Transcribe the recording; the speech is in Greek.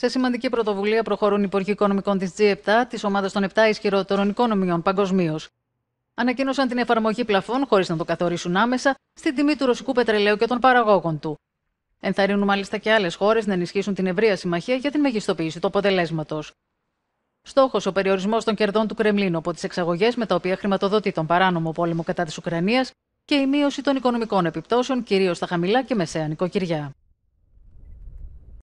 Σε σημαντική πρωτοβουλία προχωρούν οι Υπουργοί Οικονομικών της G7, της ομάδας των 7 ισχυρότερων οικονομιών παγκοσμίως. Ανακοίνωσαν την εφαρμογή πλαφών, χωρίς να το καθορίσουν άμεσα, στην τιμή του ρωσικού πετρελαίου και των παραγόγων του. Ενθαρρύνουν μάλιστα και άλλες χώρες να ενισχύσουν την ευρεία συμμαχία για την μεγιστοποίηση του αποτελέσματος. Στόχος ο περιορισμός των κερδών του Κρεμλίνου από τις εξαγωγές με τα οποία χρηματοδοτεί τον παράνομο πόλεμο κατά της Ουκρανίας και η μείωση των οικονομικών επιπτώσεων κυρίως στα χαμηλά και μεσαία νοικοκυριά.